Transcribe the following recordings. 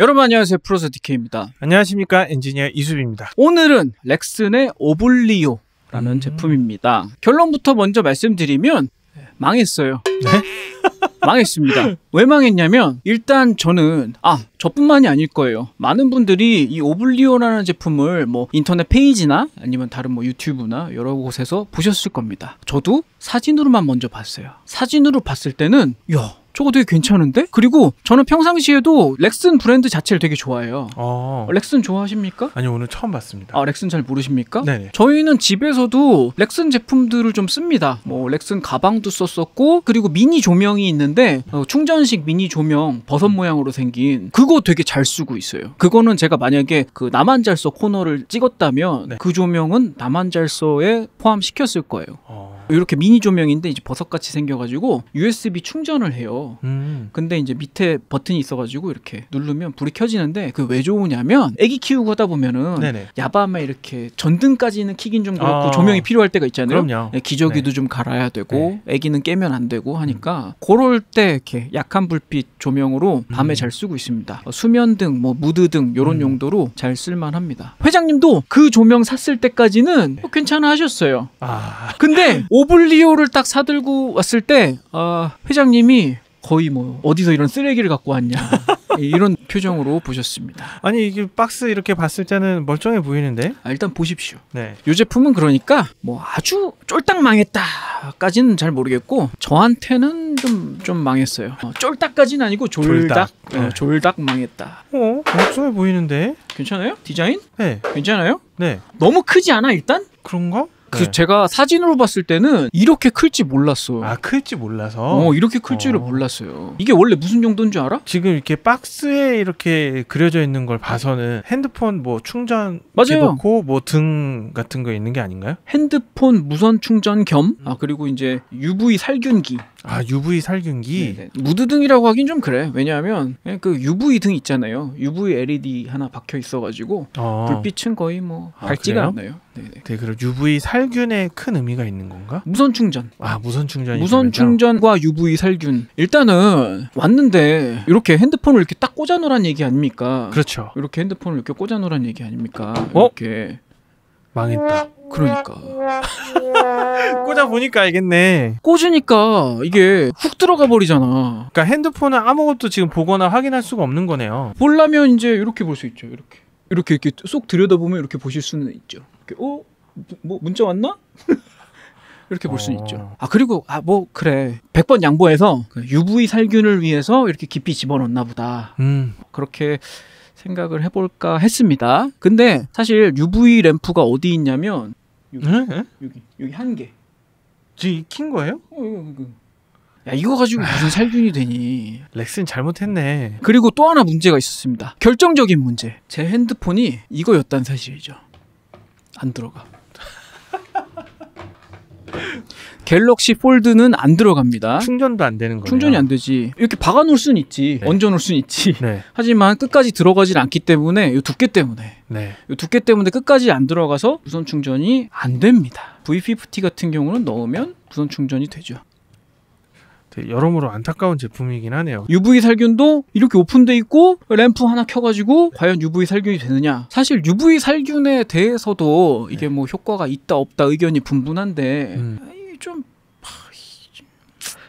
여러분 안녕하세요 프로세 디케입니다. 안녕하십니까 엔지니어 이수빈입니다. 오늘은 렉슨의 오블리오라는 음... 제품입니다. 결론부터 먼저 말씀드리면 네. 망했어요. 네? 망했습니다. 왜 망했냐면 일단 저는 아 저뿐만이 아닐 거예요. 많은 분들이 이 오블리오라는 제품을 뭐 인터넷 페이지나 아니면 다른 뭐 유튜브나 여러 곳에서 보셨을 겁니다. 저도 사진으로만 먼저 봤어요. 사진으로 봤을 때는 야 저거 되게 괜찮은데? 그리고 저는 평상시에도 렉슨 브랜드 자체를 되게 좋아해요. 아. 어. 렉슨 좋아하십니까? 아니요, 오늘 처음 봤습니다. 아, 렉슨 잘 모르십니까? 네네. 저희는 집에서도 렉슨 제품들을 좀 씁니다. 뭐 렉슨 가방도 썼었고 그리고 미니 조명이 있는데 어, 충전식 미니 조명 버섯 모양으로 생긴 그거 되게 잘 쓰고 있어요. 그거는 제가 만약에 그 남한잘서 코너를 찍었다면 네. 그 조명은 남한잘서에 포함시켰을 거예요. 어. 이렇게 미니 조명인데 이제 버섯같이 생겨가지고 USB 충전을 해요. 음. 근데 이제 밑에 버튼이 있어가지고 이렇게 누르면 불이 켜지는데 그 왜 좋으냐면 애기 키우고 하다 보면은 네네. 야밤에 이렇게 전등까지는 키긴 좀 그렇고 아. 조명이 필요할 때가 있잖아요. 그럼요. 네, 기저귀도 네. 좀 갈아야 되고 네. 애기는 깨면 안 되고 하니까 음. 그럴 때 이렇게 약한 불빛 조명으로 밤에 음. 잘 쓰고 있습니다. 어, 수면등, 뭐 무드등 이런 음. 용도로 잘 쓸만합니다. 회장님도 그 조명 샀을 때까지는 네. 어, 괜찮아 하셨어요. 아. 근데 오블리오를 딱 사들고 왔을 때 아, 회장님이 거의 뭐 어디서 이런 쓰레기를 갖고 왔냐 이런 표정으로 보셨습니다. 아니 이게 박스 이렇게 봤을 때는 멀쩡해 보이는데? 아, 일단 보십시오. 네. 이 제품은 그러니까 뭐 아주 쫄딱 망했다까지는 잘 모르겠고 저한테는 좀좀 좀 망했어요. 어, 쫄딱까지는 아니고 졸딱 졸딱, 어, 네. 어, 졸딱 망했다. 어 멀쩡해 보이는데? 괜찮아요? 디자인? 네. 괜찮아요? 네. 너무 크지 않아 일단? 그런가? 그 네. 제가 사진으로 봤을 때는 이렇게 클지 몰랐어. 아 클지 몰라서. 어 이렇게 클 줄을 어. 몰랐어요. 이게 원래 무슨 용도인 줄 알아? 지금 이렇게 박스에 이렇게 그려져 있는 걸 봐서는 핸드폰 뭐 충전 넣고 뭐 등 같은 거 있는 게 아닌가요? 핸드폰 무선 충전 겸아 그리고 이제 UV 살균기 아 UV 살균기 네네. 네. 무드등이라고 하긴 좀 그래 왜냐하면 예, 그 UV 등 있잖아요 UV LED 하나 박혀 있어가지고 어. 불빛은 거의 뭐 아, 밝지가 그래요? 않나요 네네. 네 그럼 UV 살균에 큰 의미가 있는 건가 무선 충전 아 무선 충전 이 무선 충전과 UV 살균 일단은 왔는데 이렇게 핸드폰을 이렇게 딱 꽂아 놓으란 얘기 아닙니까 그렇죠 이렇게 핸드폰을 이렇게 꽂아 놓으란 얘기 아닙니까 어? 이렇게 망했다. 그러니까. 꽂아 보니까 알겠네. 꽂으니까 이게 훅 들어가 버리잖아. 그러니까 핸드폰은 아무것도 지금 보거나 확인할 수가 없는 거네요. 보려면 이제 이렇게 볼 수 있죠. 이렇게. 이렇게 이렇게 쏙 들여다보면 이렇게 보실 수는 있죠. 이렇게 어? 뭐 문자 왔나? 이렇게 볼수 어... 있죠. 아 그리고 아 뭐 그래 100번 양보해서 UV 그 살균을 위해서 이렇게 깊이 집어넣나 었 보다. 음. 그렇게 생각을 해볼까 했습니다. 근데 사실 UV 램프가 어디 있냐면 여기 에? 여기, 여기 한 개. 지킨 거예요? 어, 이거, 이거. 야 이거 가지고 아. 무슨 살균이 되니? 렉슨 잘못했네. 그리고 또 하나 문제가 있었습니다. 결정적인 문제. 제 핸드폰이 이거였단 사실이죠. 안 들어가. 갤럭시 폴드는 안 들어갑니다. 충전도 안 되는 거예요. 충전이 안 되지. 이렇게 박아 놓을 순 있지. 네. 얹어 놓을 순 있지. 네. 하지만 끝까지 들어가질 않기 때문에 이 두께 때문에 네. 이 두께 때문에 끝까지 안 들어가서 무선 충전이 안 됩니다. V50 같은 경우는 넣으면 무선 충전이 되죠. 여러모로 안타까운 제품이긴 하네요. UV 살균도 이렇게 오픈돼 있고 램프 하나 켜가지고 과연 UV 살균이 되느냐? 사실 UV 살균에 대해서도 이게 네. 뭐 효과가 있다 없다 의견이 분분한데 음. 좀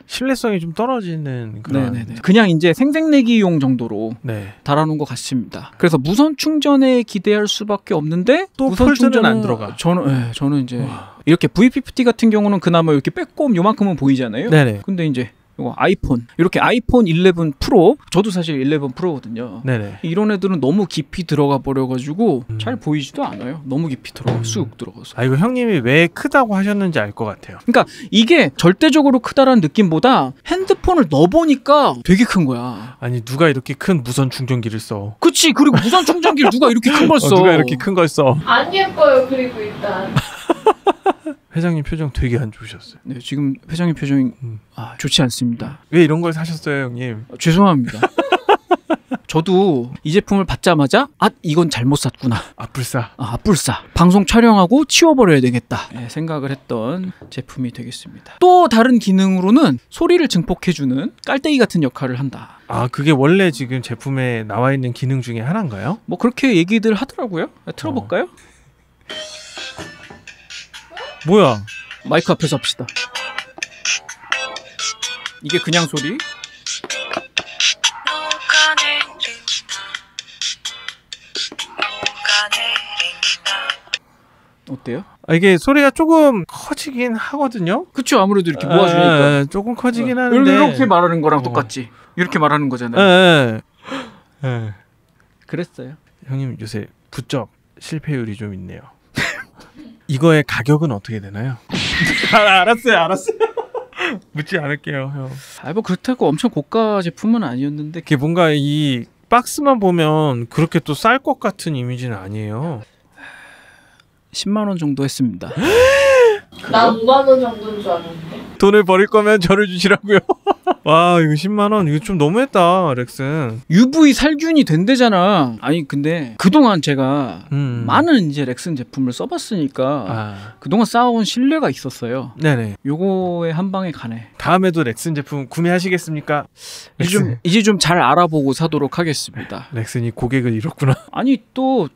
신뢰성이 좀 떨어지는 그런 네네네. 그냥 이제 생색내기용 정도로 네. 달아놓은 것 같습니다. 그래서 무선 충전에 기대할 수밖에 없는데 또 무선 충전은 안 들어가. 저는 네, 저는 이제 와. 이렇게 V50 같은 경우는 그나마 이렇게 빼꼼 요만큼은 보이잖아요. 네네. 근데 이제 이거 아이폰 이렇게 아이폰 11 프로 저도 사실 11 프로거든요. 네네. 이런 애들은 너무 깊이 들어가 버려가지고 음. 잘 보이지도 않아요. 너무 깊이 들어가 음. 쑥 들어가서. 아 이거 형님이 왜 크다고 하셨는지 알 것 같아요. 그러니까 이게 절대적으로 크다라는 느낌보다 핸드폰을 넣어보니까 되게 큰 거야. 아니 누가 이렇게 큰 무선 충전기를 써? 그치 그리고 무선 충전기를 누가 이렇게 큰 걸 써? 어, 누가 이렇게 큰걸 써? 안 예뻐요 그리고 일단. 회장님 표정 되게 안 좋으셨어요. 네, 지금 회장님 표정이 음. 아, 좋지 않습니다. 왜 이런 걸 사셨어요, 형님? 아, 죄송합니다. 저도 이 제품을 받자마자 아 이건 잘못 샀구나 아뿔싸 아, 아뿔싸 방송 촬영하고 치워버려야 되겠다 네, 생각을 했던 제품이 되겠습니다 또 다른 기능으로는 소리를 증폭해주는 깔때기 같은 역할을 한다 아 그게 원래 지금 제품에 나와 있는 기능 중에 하나인가요? 뭐 그렇게 얘기들 하더라고요 어. 틀어볼까요? 어. 뭐야 마이크 앞에서 합시다 이게 그냥 소리? 어때요? 아, 이게 소리가 조금 커지긴 하거든요. 그쵸 아무래도 이렇게 아, 모아주니까 에, 예, 예, 조금 커지긴 어. 하는데 이렇게 말하는 거랑 어. 똑같지. 이렇게 말하는 거잖아요. 에, 예, 그랬어요. 형님 요새 부쩍 실패율이 좀 있네요. 이거의 가격은 어떻게 되나요? 아, 알았어요, 알았어요. 묻지 않을게요, 형. 아, 뭐 그렇다고 엄청 고가 제품은 아니었는데. 이게 뭔가 이 박스만 보면 그렇게 또 쌀 것 같은 이미지는 아니에요. 10만 원 정도 했습니다. 나 5만 원 정도인 줄 알았는데. 돈을 버릴 거면 저를 주시라고요. 와 이거 10만 원 이거 좀 너무했다 렉슨. UV 살균이 된대잖아. 아니 근데 그동안 제가 음. 많은 이제 렉슨 제품을 써봤으니까 아. 그동안 쌓아온 신뢰가 있었어요. 네네. 요거에 한 방에 가네. 다음에도 렉슨 제품 구매하시겠습니까? 이제 좀 잘 알아보고 사도록 하겠습니다. 렉슨이 고객을 잃었구나. 아니 또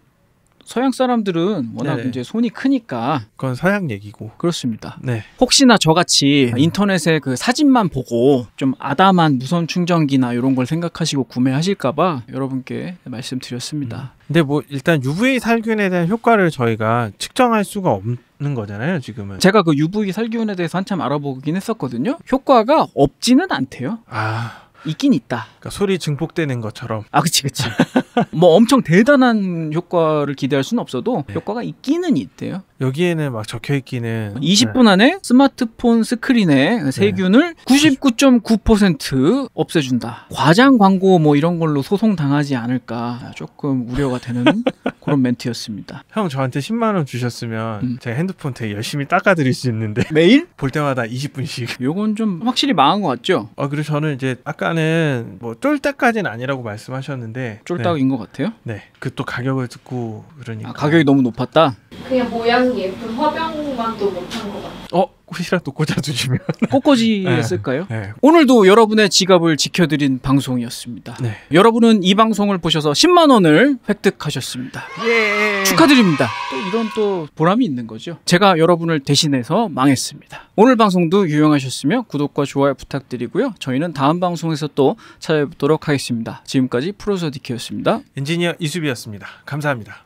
서양 사람들은 워낙 네네. 이제 손이 크니까 그건 서양 얘기고 그렇습니다. 네. 혹시나 저같이 음. 인터넷에 그 사진만 보고 좀 아담한 무선 충전기나 이런 걸 생각하시고 구매하실까봐 여러분께 말씀드렸습니다. 음. 근데 뭐 일단 UVA 살균에 대한 효과를 저희가 측정할 수가 없는 거잖아요 지금은 제가 그 UVA 살균에 대해서 한참 알아보긴 했었거든요 효과가 없지는 않대요 아 있긴 있다 그러니까 소리 증폭되는 것처럼 아 그치 그치 뭐 엄청 대단한 효과를 기대할 수는 없어도 네. 효과가 있기는 있대요. 여기에는 막 적혀 있기는 20분 네. 안에 스마트폰 스크린에 세균을 네. 99.9% 없애준다. 과장 광고 뭐 이런 걸로 소송 당하지 않을까 조금 우려가 되는 그런 멘트였습니다. 형 저한테 10만 원 주셨으면 음. 제 핸드폰 되게 열심히 닦아드릴 수 있는데 매일 볼 때마다 20분씩. 요건 좀 확실히 망한 것 같죠? 아 그리고 저는 이제 아까는 뭐 쫄딱까지는 아니라고 말씀하셨는데 쫄딱. 가격인 것 같아요? 네, 그 또 가격을 듣고 그러니까 아, 가격이 너무 높았다. 그냥 모양이 예쁜 화병만도 못한 것 같아. 어, 혹시라도 꽂아주시면. 꽃꽂이에 쓸까요? 네, 네. 오늘도 여러분의 지갑을 지켜드린 방송이었습니다. 네. 여러분은 이 방송을 보셔서 10만 원을 획득하셨습니다. 예. 축하드립니다. 또 이런 또 보람이 있는 거죠. 제가 여러분을 대신해서 망했습니다. 오늘 방송도 유용하셨으며 구독과 좋아요 부탁드리고요. 저희는 다음 방송에서 또 찾아뵙도록 하겠습니다. 지금까지 프로서디케였습니다 엔지니어 이수비였습니다. 감사합니다.